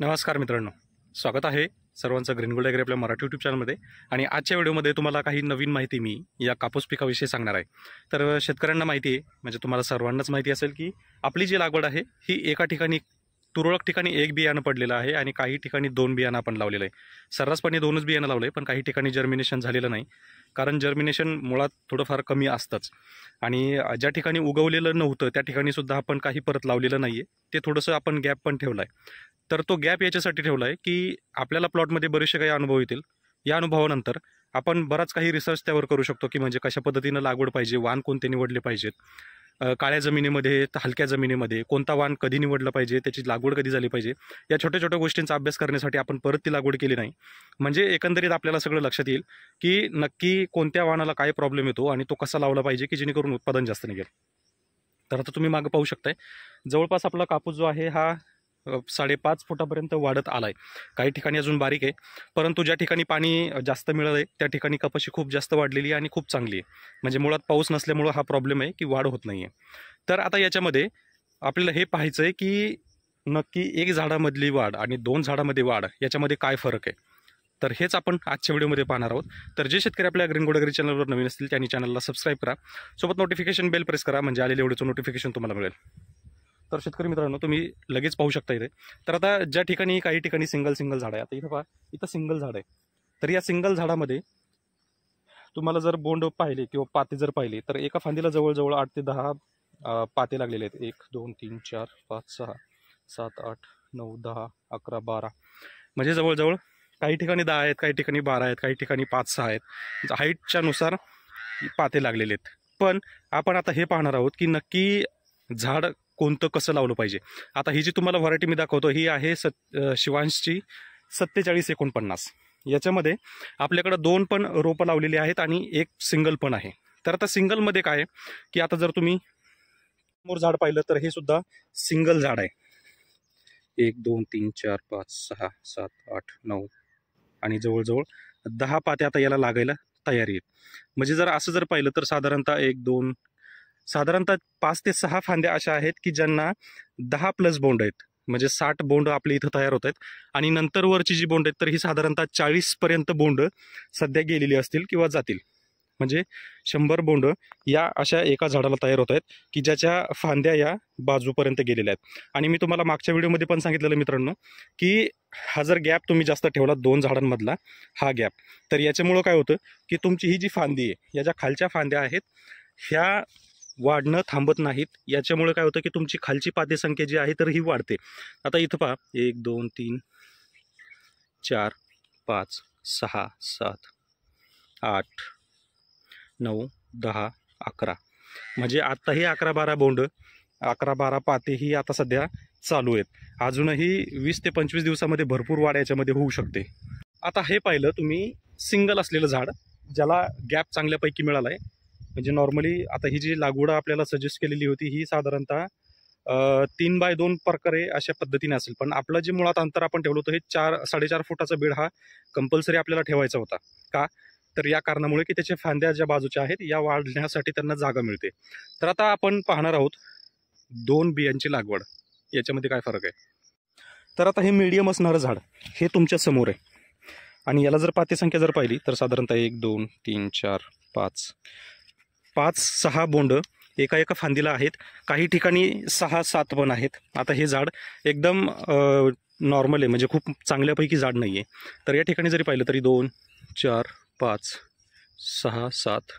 नमस्कार मित्रांनो स्वागत आहे सर्वांचं ग्रीन गोल्ड आपल्या मराठी युट्यूब चॅनलमध्ये आणि आजच्या व्हिडिओमध्ये तुम्हाला काही नवीन माहिती मी या कापूस पिकाविषयी सांगणार आहे तर शेतकऱ्यांना माहिती आहे म्हणजे तुम्हाला सर्वांनाच माहिती असेल की आपली जी लागवड आहे ही एका ठिकाणी तुरळक ठिकाणी एक बियाणं पडलेलं आहे आणि काही ठिकाणी दोन बियाणं आपण लावलेलं आहे सर्रासपणे दोनच बियाणं लावलं आहे पण काही ठिकाणी जर्मिनेशन झालेलं नाही कारण जर्मिनेशन मुळात थोडंफार कमी असतंच आणि ज्या ठिकाणी उगवलेलं नव्हतं त्या ठिकाणी सुद्धा आपण काही परत लावलेलं नाही आहे ते थोडंसं आपण गॅप पण ठेवला आहे तर तो गॅप याच्यासाठी ठेवला आहे की आपल्याला प्लॉटमध्ये बरेचसे काही अनुभव येतील या अनुभवानंतर आपण बराच काही रिसर्च त्यावर करू शकतो की म्हणजे कशा पद्धतीनं लागवड पाहिजे वान कोणते निवडले पाहिजेत काळ्या जमिनीमध्ये हलक्या जमिनीमध्ये कोणता वाण कधी निवडला पाहिजे त्याची लागवड कधी झाली पाहिजे या छोट्या छोट्या गोष्टींचा अभ्यास करण्यासाठी आपण परत ती लागवड केली नाही म्हणजे एकंदरीत आपल्याला सगळं लक्षात येईल की नक्की कोणत्या वाणाला काय प्रॉब्लेम येतो आणि तो कसा लावला पाहिजे की जेणेकरून उत्पादन जास्त निघेल तर आता तुम्ही मागं पाहू शकताय जवळपास आपला कापूस जो आहे हा साडेपाच फुटापर्यंत वाढत आला आहे काही ठिकाणी अजून बारीक आहे परंतु ज्या ठिकाणी पाणी जास्त मिळत आहे त्या ठिकाणी कपाशी खूप जास्त वाढलेली आहे आणि खूप चांगली आहे म्हणजे मुळात पाऊस नसल्यामुळं हा प्रॉब्लेम आहे की वाढ होत नाही आहे तर आता याच्यामध्ये आपल्याला हे पाहायचं आहे की नक्की एक झाडामधली वाढ आणि दोन झाडामध्ये वाढ याच्यामध्ये काय फरक आहे तर हेच आपण आजच्या व्हिडिओमध्ये पाहणार आहोत तर जे शेतकरी आपल्या ग्रीन गोडगरी चॅनलवर नवीन असतील त्यांनी चॅनलला सबस्क्राईब करा सोबत नोटिफिकेशन बेल प्रेस करा म्हणजे आलेल्या व्हिडिओचं नोटिफिकेशन तुम्हाला मिळेल तर शेतकरी मित्रांनो तुम्ही लगेच पाहू शकता इथे तर आता ज्या ठिकाणी काही ठिकाणी सिंगल सिंगल झाड आहे आता इथं पहा इथं सिंगल झाड आहे तर या सिंगल झाडामध्ये तुम्हाला जर बोंड पाहिले किंवा पाते जर पाहिले तर एका फांदीला जवळजवळ आठ ते दहा पाते लागलेले आहेत एक दोन तीन चार पाच सहा सात आठ नऊ दहा अकरा बारा म्हणजे जवळजवळ काही ठिकाणी दहा आहेत काही ठिकाणी बारा आहेत काही ठिकाणी पाच सहा आहेत म्हणजे हाईटच्या नुसार पाते लागलेले आहेत पण आपण आता हे पाहणार आहोत की नक्की झाड कोणतं कसं लावलं पाहिजे आता ही जी तुम्हाला व्हरायटी मी दाखवतो ही आहे सत शिवांशची सत्तेचाळीस एकोणपन्नास याच्यामध्ये आपल्याकडं दोन पण रोपं लावलेली आहेत आणि एक सिंगल पण आहे तर आता सिंगलमध्ये काय की आता जर तुम्ही समोर झाड पाहिलं तर हे सुद्धा सिंगल झाड आहे एक दोन तीन चार पाच सहा सात आठ नऊ आणि जवळजवळ दहा पात्या आता याला लागायला तयारी आहेत म्हणजे जर असं जर पाहिलं तर साधारणतः एक दोन साधारणतः पाच ते सहा फांद्या अशा आहेत की ज्यांना दहा प्लस बोंड आहेत म्हणजे साठ बोंड आपले इथं तयार होत आहेत आणि नंतरवरची जी बोंड आहेत तर ही साधारणतः चाळीसपर्यंत बोंड सध्या गेलेली असतील किंवा जातील म्हणजे शंभर बोंड या अशा एका झाडाला तयार होत आहेत की ज्याच्या फांद्या या बाजूपर्यंत गेलेल्या आहेत आणि मी तुम्हाला मागच्या व्हिडिओमध्ये पण सांगितलेलं मित्रांनो की हा जर गॅप तुम्ही जास्त ठेवला दोन झाडांमधला हा गॅप तर याच्यामुळं काय होतं की तुमची ही जी फांदी आहे या ज्या खालच्या फांद्या आहेत ह्या वाढणं थांबत नाहीत याच्यामुळे काय होतं की तुमची खालची पाते संख्या जी आहे तर ही वाढते आता इथं पहा एक दोन तीन चार पाच सहा सात आठ नऊ दहा अकरा म्हणजे आत्ता हे अकरा बारा बोंड अकरा बारा पाते ही आता सध्या चालू आहेत अजूनही वीस ते पंचवीस दिवसामध्ये भरपूर वाढ याच्यामध्ये होऊ शकते आता हे पाहिलं तुम्ही सिंगल असलेलं झाड ज्याला गॅप चांगल्यापैकी मिळाला आहे म्हणजे नॉर्मली आता ही जी लागवड आपल्याला सजेस्ट केलेली होती ही साधारणतः तीन बाय दोन प्रकारे अशा पद्धतीने असेल पण आपलं जे मुळात अंतर आपण ठेवलं होतं हे चार साडेचार फुटाचा बेड हा कंपल्सरी आपल्याला ठेवायचा होता का तर या कारणामुळे की त्याच्या फांद्या ज्या बाजूच्या आहेत या वाढण्यासाठी त्यांना जागा मिळते तर आता आपण पाहणार आहोत दोन बियांची लागवड याच्यामध्ये काय फरक आहे तर आता हे मीडियम असणारं झाड हे तुमच्या समोर आहे आणि याला जर संख्या जर पाहिली तर साधारणतः एक दोन तीन चार पाच पाच सहा बोंड एका एका फांदीला आहेत काही ठिकाणी सहा सात पण आहेत आता हे झाड एकदम नॉर्मल आहे म्हणजे खूप चांगल्यापैकी झाड नाही आहे तर या ठिकाणी जरी पाहिलं तरी दोन चार पाच सहा सात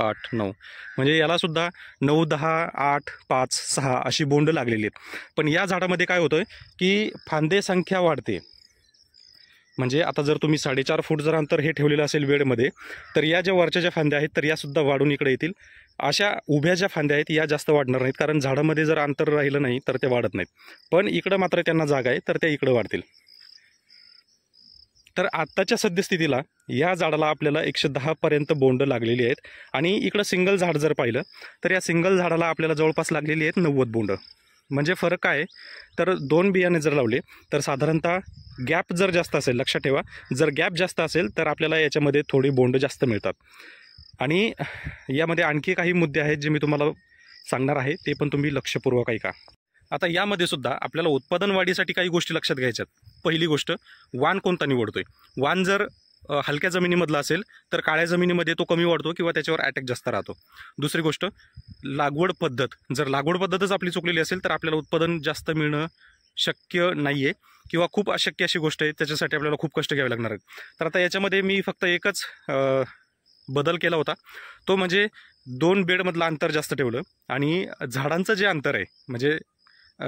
आठ नऊ म्हणजे यालासुद्धा नऊ दहा आठ पाच सहा अशी बोंड लागलेली आहेत पण या झाडामध्ये काय होतं आहे की फांदे संख्या वाढते म्हणजे आता जर तुम्ही साडेचार फूट जर अंतर हे ठेवलेलं असेल वेळमध्ये तर या ज्या वरच्या ज्या फांद्या आहेत तर यासुद्धा वाढून इकडे येतील अशा उभ्या ज्या फांद्या आहेत या जास्त वाढणार नाहीत कारण झाडामध्ये जर अंतर राहिलं नाही तर ते वाढत नाहीत पण इकडं मात्र त्यांना जागा आहे तर त्या इकडं वाढतील तर आत्ताच्या सद्यस्थितीला या झाडाला आपल्याला एकशे दहापर्यंत बोंड लागलेली आहेत आणि इकडं सिंगल झाड जर पाहिलं तर या सिंगल झाडाला आपल्याला जवळपास लागलेली आहेत नव्वद बोंडं म्हणजे फरक काय तर दोन बियाणे जर लावले तर साधारणतः गॅप जर जास्त असेल लक्षात ठेवा जर गॅप जास्त असेल तर आपल्याला याच्यामध्ये थोडी बोंड जास्त मिळतात आणि यामध्ये आणखी काही मुद्दे आहेत जे मी तुम्हाला सांगणार आहे ते पण तुम्ही लक्षपूर्वक ऐका आता यामध्ये सुद्धा आपल्याला उत्पादन वाढीसाठी काही गोष्टी लक्षात घ्यायच्यात पहिली गोष्ट वाण कोणता निवडतोय वाण जर हलक्या जमिनीमधला असेल तर काळ्या जमिनीमध्ये तो कमी वाढतो किंवा त्याच्यावर अटॅक जास्त राहतो दुसरी गोष्ट लागवड पद्धत जर लागवड पद्धतच आपली चुकलेली असेल तर आपल्याला उत्पादन जास्त मिळणं शक्य नाही आहे किंवा खूप अशक्य अशी गोष्ट आहे त्याच्यासाठी आपल्याला खूप कष्ट घ्यावे लागणार आहेत तर आता याच्यामध्ये मी फक्त एकच बदल केला होता तो म्हणजे दोन बेडमधलं अंतर जास्त ठेवलं आणि झाडांचं जे अंतर आहे म्हणजे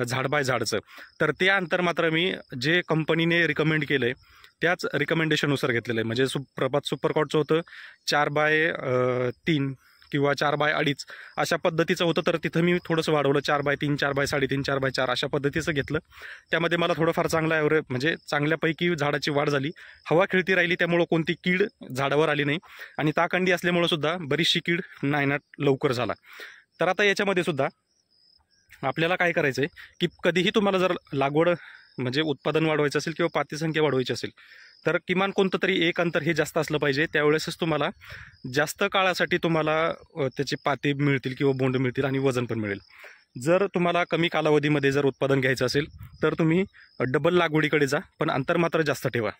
झाड बाय झाडचं तर ते अंतर मात्र मी जे कंपनीने रिकमेंड केलं आहे त्याच रिकमेंडेशननुसार घेतलेलं आहे म्हणजे सु प्रभात कॉटचं होतं चार बाय तीन किंवा चार बाय अडीच अशा पद्धतीचं होतं तर तिथं मी थोडंसं वाढवलं चार बाय तीन चार बाय साडेतीन चार बाय चार अशा पद्धतीचं घेतलं त्यामध्ये मला थोडंफार चांगला ॲव्हरेज म्हणजे चांगल्यापैकी झाडाची वाढ झाली हवा खेळती राहिली त्यामुळं कोणती कीड झाडावर आली नाही आणि ताकंडी असल्यामुळं सुद्धा बरीचशी कीड नायनाट लवकर झाला तर आता याच्यामध्ये सुद्धा आपल्याला काय करायचं आहे की कधीही तुम्हाला जर लागवड म्हणजे उत्पादन वाढवायचं असेल किंवा पाती संख्या वाढवायची असेल तर किमान कोणतं तरी एक अंतर हे जास्त असलं पाहिजे त्यावेळेसच तुम्हाला जास्त काळासाठी तुम्हाला त्याची पाती मिळतील किंवा बोंड मिळतील आणि वजन पण मिळेल जर तुम्हाला कमी कालावधीमध्ये जर उत्पादन घ्यायचं असेल तर तुम्ही डबल लागवडीकडे जा पण अंतर मात्र जास्त ठेवा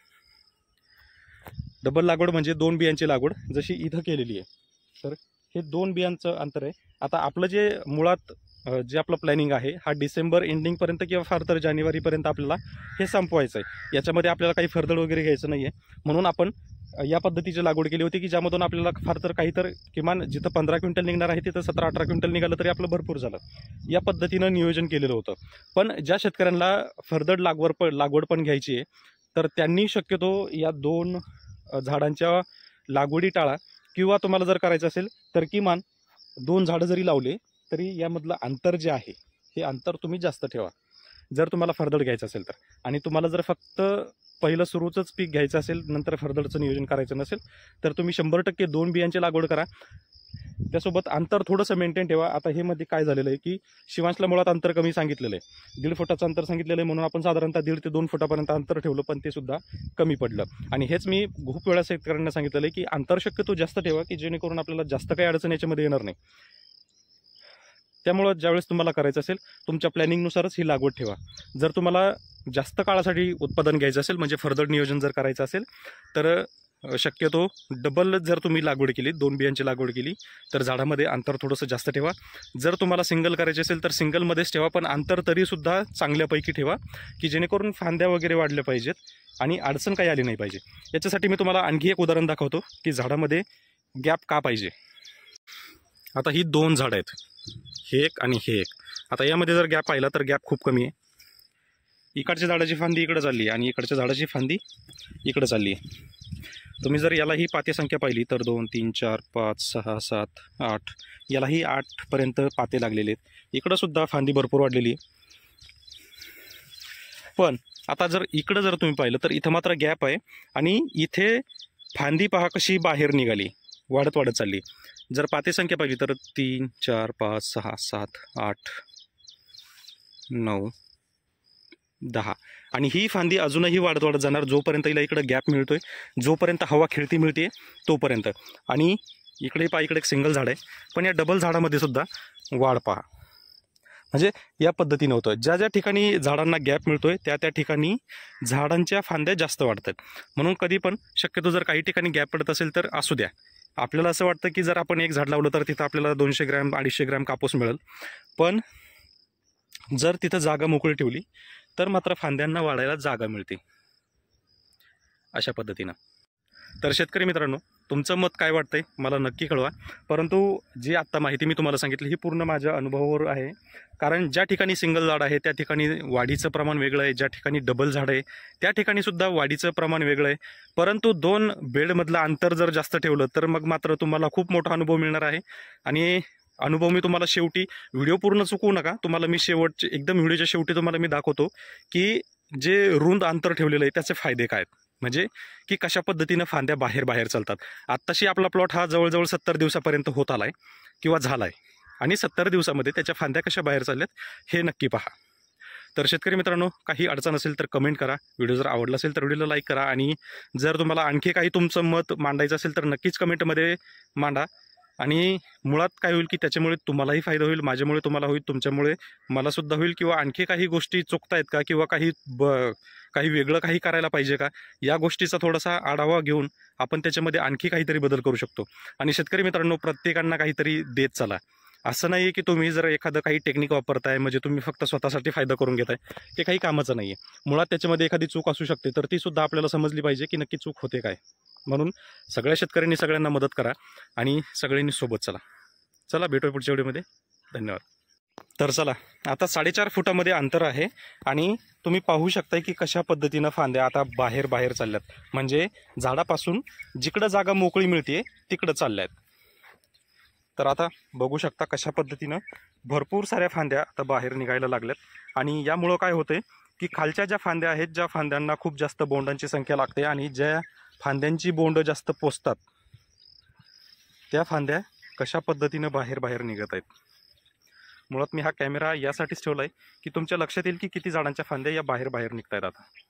डबल लागवड म्हणजे दोन बियांची लागवड जशी इथं केलेली आहे तर हे दोन बियांचं अंतर आहे आता आपलं जे मुळात जे आपलं प्लॅनिंग आहे हा डिसेंबर एंडिंगपर्यंत किंवा फार तर जानेवारीपर्यंत आपल्याला हे संपवायचं आहे याच्यामध्ये आपल्याला काही फरदड वगैरे घ्यायचं नाही आहे म्हणून आपण या पद्धतीची लागवड केली होती की ज्यामधून आपल्याला फार तर काही तर किमान जिथं पंधरा क्विंटल निघणार आहे तिथं सतरा अठरा क्विंटल निघालं तरी आपलं भरपूर झालं या पद्धतीनं नियोजन केलेलं होतं पण ज्या शेतकऱ्यांना फरदड लागवड पण लागवड पण घ्यायची आहे तर त्यांनी शक्यतो या दोन झाडांच्या लागवडी टाळा किंवा तुम्हाला जर करायचं असेल तर किमान दोन झाडं जरी लावले तरी यामधलं अंतर जे आहे हे अंतर तुम्ही जास्त ठेवा जर तुम्हाला फरदड घ्यायचं असेल तर आणि तुम्हाला जर फक्त पहिलं सुरूचंच पीक घ्यायचं असेल नंतर फरदडचं नियोजन करायचं नसेल तर तुम्ही शंभर टक्के दोन बियांची लागवड करा त्यासोबत अंतर थोडंसं मेंटेन ठेवा आता हे मध्ये काय झालेलं आहे की शिवांशला मुळात अंतर कमी सांगितलेलं आहे दीड फुटाचं अंतर सांगितलेलं आहे म्हणून आपण साधारणतः दीड ते दोन फुटापर्यंत अंतर ठेवलं पण ते सुद्धा कमी पडलं आणि हेच मी खूप वेळा शेतकऱ्यांना सांगितलेलं आहे की अंतर शक्यतो जास्त ठेवा की जेणेकरून आपल्याला जास्त काही अडचण याच्यामध्ये येणार नाही त्यामुळं ज्यावेळेस तुम्हाला करायचं असेल तुमच्या प्लॅनिंगनुसारच ही लागवड ठेवा जर तुम्हाला जास्त काळासाठी उत्पादन घ्यायचं असेल म्हणजे फर्दर नियोजन जर करायचं असेल तर शक्यतो डबल जर तुम्ही लागवड केली दोन बियांची लागवड केली तर झाडामध्ये अंतर थोडंसं जास्त ठेवा जर तुम्हाला सिंगल करायचे असेल तर सिंगलमध्येच ठेवा पण अंतर तरीसुद्धा चांगल्यापैकी ठेवा की जेणेकरून फांद्या वगैरे वाढल्या पाहिजेत आणि अडचण काही आली नाही पाहिजे याच्यासाठी मी तुम्हाला आणखी एक उदाहरण दाखवतो की झाडामध्ये गॅप का पाहिजे आता ही दोन झाडं आहेत हे एक आणि हे एक आता यामध्ये जर गॅप पाहिला तर गॅप खूप कमी आहे इकडच्या झाडाची फांदी इकडं चालली आणि इकडच्या झाडाची फांदी इकडं चालली आहे तुम्ही जर याला ही पाते संख्या पाहिली तर दोन तीन चार पाच सहा सात आठ यालाही आठपर्यंत पाते लागलेले आहेत इकडंसुद्धा फांदी भरपूर वाढलेली पण आता जर इकडं जर तुम्ही पाहिलं तर इथं मात्र गॅप आहे आणि इथे फांदी पहा कशी बाहेर निघाली वाढत वाढत चालली जर पाते संख्या पाहिली तर तीन चार पाच सहा सात आठ नऊ दहा आणि ही फांदी अजूनही वाढत वाढत जाणार जोपर्यंत हिला इकडं गॅप मिळतो आहे जोपर्यंत हवा खिळती मिळते तोपर्यंत आणि इकडे पहा इकडे एक सिंगल झाड आहे पण या डबल झाडामध्ये सुद्धा वाढ पहा म्हणजे या पद्धतीनं होतं ज्या ज्या ठिकाणी झाडांना गॅप मिळतोय त्या त्या ठिकाणी झाडांच्या फांद्या जास्त वाढतात म्हणून कधी पण शक्यतो जर काही ठिकाणी गॅप पडत असेल तर असू द्या आपल्याला असं वाटतं की जर आपण एक झाड लावलं तर तिथं आपल्याला दोनशे ग्रॅम अडीचशे ग्रॅम कापूस मिळेल पण जर तिथं जागा मोकळी ठेवली तर मात्र फांद्यांना वाढायला जागा मिळते अशा पद्धतीनं तर शेतकरी मित्रांनो तुमचं मत काय वाटतंय मला नक्की कळवा परंतु जी आत्ता माहिती मी तुम्हाला सांगितली ही पूर्ण माझ्या अनुभवावर आहे कारण ज्या ठिकाणी सिंगल झाड आहे त्या ठिकाणी वाढीचं प्रमाण वेगळं आहे ज्या ठिकाणी डबल झाड आहे त्या ठिकाणी सुद्धा वाढीचं प्रमाण वेगळं आहे परंतु दोन बेडमधलं अंतर जर जास्त ठेवलं तर मग मात्र तुम्हाला खूप मोठा अनुभव मिळणार आहे आणि अनुभव मी तुम्हाला शेवटी व्हिडिओ पूर्ण चुकवू नका तुम्हाला मी शेवटचे एकदम व्हिडिओच्या शेवटी तुम्हाला मी दाखवतो की जे रुंद अंतर ठेवलेलं आहे त्याचे फायदे काय आहेत म्हणजे की कशा पद्धतीनं फांद्या बाहेर बाहेर चालतात आत्ताशी आपला प्लॉट हा जवळजवळ सत्तर दिवसापर्यंत होत आला आहे किंवा झाला आहे आणि सत्तर दिवसामध्ये त्याच्या फांद्या कशा बाहेर चालल्यात हे नक्की पहा तर शेतकरी मित्रांनो काही अडचण असेल तर कमेंट करा व्हिडिओ जर आवडला असेल तर व्हिडिओला लाईक करा आणि जर तुम्हाला आणखी काही तुमचं मत मांडायचं असेल तर नक्कीच कमेंटमध्ये मांडा आणि मुळात काय होईल की त्याच्यामुळे तुम्हालाही फायदा होईल माझ्यामुळे तुम्हाला होईल तुमच्यामुळे मलासुद्धा होईल किंवा आणखी काही गोष्टी चुकतायत का किंवा काही ब काही वेगळं काही करायला पाहिजे का या गोष्टीचा थोडासा आढावा घेऊन आपण त्याच्यामध्ये आणखी काहीतरी बदल करू शकतो आणि शेतकरी मित्रांनो प्रत्येकांना काहीतरी देत चला असं नाही आहे की तुम्ही जर एखादं काही टेक्निक वापरताय म्हणजे तुम्ही फक्त स्वतःसाठी फायदा करून घेताय ते काही कामाचं नाही आहे मुळात त्याच्यामध्ये एखादी चूक असू शकते तर ती सुद्धा आपल्याला समजली पाहिजे की नक्की चूक होते काय म्हणून सगळ्या शेतकऱ्यांनी सगळ्यांना मदत करा आणि सगळ्यांनी सोबत चला चला भेटूया पुढच्या व्हिडिओमध्ये धन्यवाद तर चला आता साडेचार फुटामध्ये अंतर आहे आणि तुम्ही पाहू शकताय की कशा पद्धतीनं फांद्या आता बाहेर बाहेर चालल्यात म्हणजे झाडापासून जिकडं जागा मोकळी मिळते तिकडं चालल्यात तर आता बघू शकता कशा पद्धतीनं भरपूर साऱ्या फांद्या आता बाहेर निघायला लागल्यात आणि यामुळं काय होतंय की खालच्या ज्या फांद्या आहेत ज्या फांद्यांना खूप जास्त बोंडांची संख्या लागते आणि ज्या फांद्यांची बोंड जास्त पोचतात त्या फांद्या कशा पद्धतीनं बाहेर बाहेर निघत आहेत मुळात मी हा कॅमेरा यासाठीच ठेवला आहे की तुमच्या लक्षात येईल की किती झाडांच्या फांद्या या बाहेर बाहेर निघत आहेत आता